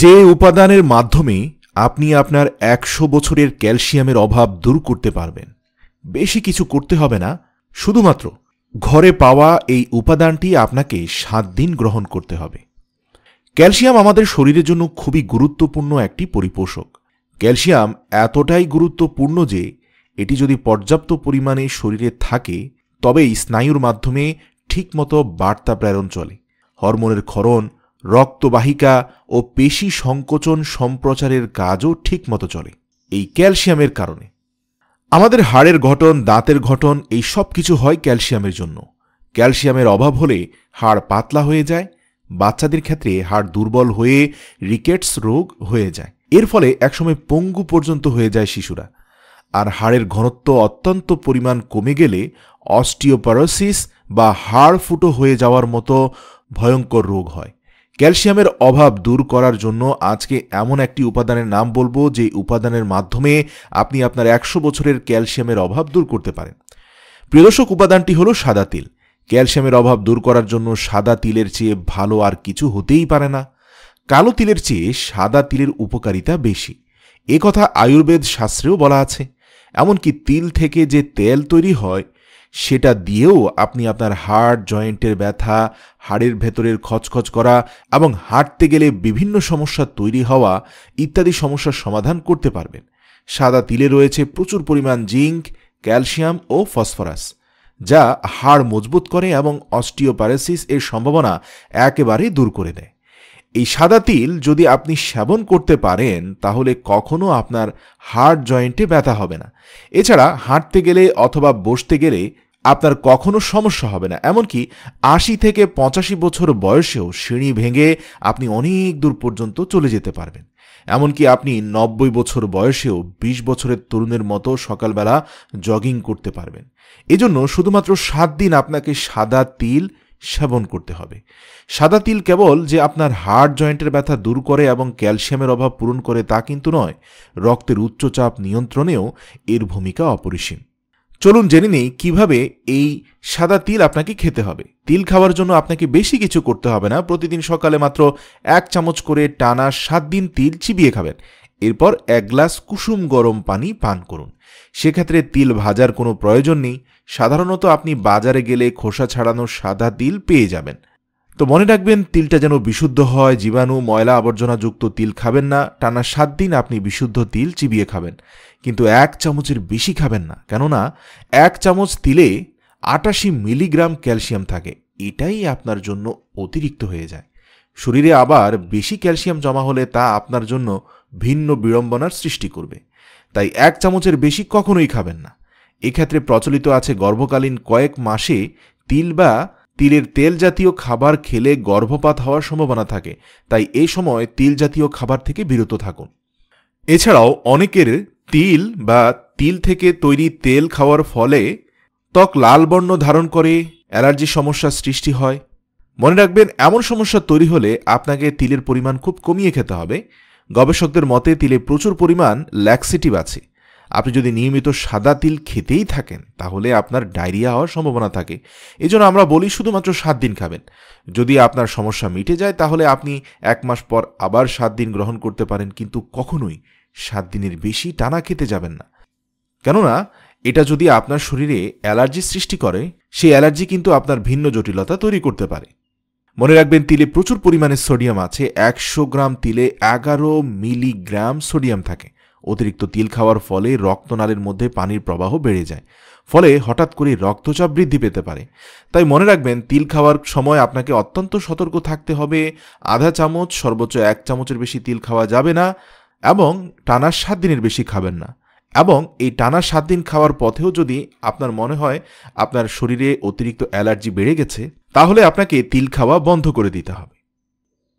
যে উপাদানের মাধ্যমে আপনি আপনার একশো বছরের ক্যালসিয়ামের অভাব দূর করতে পারবেন বেশি কিছু করতে হবে না শুধুমাত্র ঘরে পাওয়া এই উপাদানটি আপনাকে সাত দিন গ্রহণ করতে হবে ক্যালসিয়াম আমাদের শরীরের জন্য খুবই গুরুত্বপূর্ণ একটি পরিপোষক ক্যালসিয়াম এতটাই গুরুত্বপূর্ণ যে এটি যদি পর্যাপ্ত পরিমাণে শরীরে থাকে তবেই স্নায়ুর মাধ্যমে ঠিকমতো বার্তা প্রেরণ চলে হরমোনের ক্ষরণ রক্তবাহিকা ও পেশি সংকোচন সম্প্রচারের কাজও ঠিকমতো চলে এই ক্যালসিয়ামের কারণে আমাদের হাড়ের গঠন দাঁতের গঠন এই সব কিছু হয় ক্যালসিয়ামের জন্য ক্যালসিয়ামের অভাব হলে হাড় পাতলা হয়ে যায় বাচ্চাদের ক্ষেত্রে হাড় দুর্বল হয়ে রিকেটস রোগ হয়ে যায় এর ফলে একসময় পঙ্গু পর্যন্ত হয়ে যায় শিশুরা আর হাড়ের ঘনত্ব অত্যন্ত পরিমাণ কমে গেলে অস্টিওপারোসিস বা হাড় ফুটো হয়ে যাওয়ার মতো ভয়ঙ্কর রোগ হয় ক্যালসিয়ামের অভাব দূর করার জন্য আজকে এমন একটি উপাদানের নাম বলবো যে উপাদানের মাধ্যমে আপনি আপনার একশো বছরের ক্যালসিয়ামের অভাব দূর করতে পারেন প্রিয়দর্শক উপাদানটি হলো সাদা তিল ক্যালসিয়ামের অভাব দূর করার জন্য সাদা তিলের চেয়ে ভালো আর কিছু হতেই পারে না কালো তিলের চেয়ে সাদা তিলের উপকারিতা বেশি এ কথা আয়ুর্বেদ শাস্ত্রেও বলা আছে এমনকি তিল থেকে যে তেল তৈরি হয় সেটা দিয়েও আপনি আপনার হাড় জয়েন্টের ব্যথা হাড়ের ভেতরের খচখচ করা এবং হাঁটতে গেলে বিভিন্ন সমস্যা তৈরি হওয়া ইত্যাদি সমস্যার সমাধান করতে পারবেন সাদা তিলে রয়েছে প্রচুর পরিমাণ জিঙ্ক ক্যালসিয়াম ও ফসফরাস যা হাড় মজবুত করে এবং অস্টিওপারেসিস এর সম্ভাবনা একেবারেই দূর করে দেয় এই সাদা তিল যদি আপনি সেবন করতে পারেন তাহলে কখনো আপনার হার্ট জয়েন্টে ব্যথা হবে না এছাড়া হাঁটতে গেলে অথবা বসতে গেলে আপনার কখনো সমস্যা হবে না এমনকি আশি থেকে পঁচাশি বছর বয়সেও সিঁড়ি ভেঙে আপনি অনেক দূর পর্যন্ত চলে যেতে পারবেন এমনকি আপনি নব্বই বছর বয়সেও ২০ বছরের তরুণের মতো সকালবেলা জগিং করতে পারবেন এজন্য শুধুমাত্র সাত দিন আপনাকে সাদা তিল সেবন করতে হবে সাদা তিল কেবল যে আপনার হার্ট জয়েন্টের ব্যথা দূর করে এবং ক্যালসিয়ামের অভাব পূরণ করে তা কিন্তু নয় রক্তের উচ্চচাপ নিয়ন্ত্রণেও এর ভূমিকা অপরিসীম চলুন জেনে নেই কীভাবে এই সাদা তিল আপনাকে খেতে হবে তিল খাওয়ার জন্য আপনাকে বেশি কিছু করতে হবে না প্রতিদিন সকালে মাত্র এক চামচ করে টানা সাত দিন তিল চিবিয়ে খাবেন এরপর এক গ্লাস কুসুম গরম পানি পান করুন সেক্ষেত্রে তিল ভাজার কোনো প্রয়োজন নেই সাধারণত আপনি বাজারে গেলে খোসা ছাড়ানো সাদা তিল পেয়ে যাবেন তো মনে রাখবেন তিলটা যেন বিশুদ্ধ হয় জীবাণু ময়লা আবর্জনাযুক্ত তিল খাবেন না টানা সাত দিন আপনি বিশুদ্ধ তিল চিবিয়ে খাবেন কিন্তু এক চামচের বেশি খাবেন না কেননা এক চামচ তিলে আটাশি মিলিগ্রাম ক্যালসিয়াম থাকে এটাই আপনার জন্য অতিরিক্ত হয়ে যায় শরীরে আবার বেশি ক্যালসিয়াম জমা হলে তা আপনার জন্য ভিন্ন বিড়ম্বনার সৃষ্টি করবে তাই এক চামচের বেশি কখনোই খাবেন না এক্ষেত্রে প্রচলিত আছে গর্ভকালীন কয়েক মাসে তিল বা তিলের তেল জাতীয় খাবার খেলে গর্ভপাত হওয়ার সম্ভাবনা থাকে তাই এই সময় তিল জাতীয় খাবার থেকে বিরত থাকুন এছাড়াও অনেকের তিল বা তিল থেকে তৈরি তেল খাওয়ার ফলে ত্বক লাল বর্ণ ধারণ করে অ্যালার্জির সমস্যা সৃষ্টি হয় মনে রাখবেন এমন সমস্যা তৈরি হলে আপনাকে তিলের পরিমাণ খুব কমিয়ে খেতে হবে গবেষকদের মতে তিলে প্রচুর পরিমাণ ল্যাক্সিটিভ আছে আপনি যদি নিয়মিত সাদা তিল খেতেই থাকেন তাহলে আপনার ডায়রিয়া হওয়ার সম্ভাবনা থাকে এজন্য আমরা বলি শুধুমাত্র সাত দিন খাবেন যদি আপনার সমস্যা মিটে যায় তাহলে আপনি এক মাস পর আবার সাত দিন গ্রহণ করতে পারেন কিন্তু কখনোই সাত দিনের বেশি টানা খেতে যাবেন না কেননা এটা যদি আপনার শরীরে অ্যালার্জি সৃষ্টি করে সেই অ্যালার্জি কিন্তু আপনার ভিন্ন জটিলতা তৈরি করতে পারে মনে রাখবেন তিলে প্রচুর পরিমাণে সোডিয়াম আছে একশো গ্রাম তিলে এগারো মিলিগ্রাম সোডিয়াম থাকে অতিরিক্ত তিল খাওয়ার ফলে রক্তনালীর মধ্যে পানির প্রবাহ বেড়ে যায় ফলে হঠাৎ করে রক্তচাপ বৃদ্ধি পেতে পারে তাই মনে রাখবেন তিল খাওয়ার সময় আপনাকে অত্যন্ত সতর্ক থাকতে হবে আধা চামচ সর্বোচ্চ এক চামচের বেশি তিল খাওয়া যাবে না এবং টানা সাত দিনের বেশি খাবেন না এবং এই টানা সাত দিন খাওয়ার পথেও যদি আপনার মনে হয় আপনার শরীরে অতিরিক্ত অ্যালার্জি বেড়ে গেছে তাহলে আপনাকে তিল খাওয়া বন্ধ করে দিতে হবে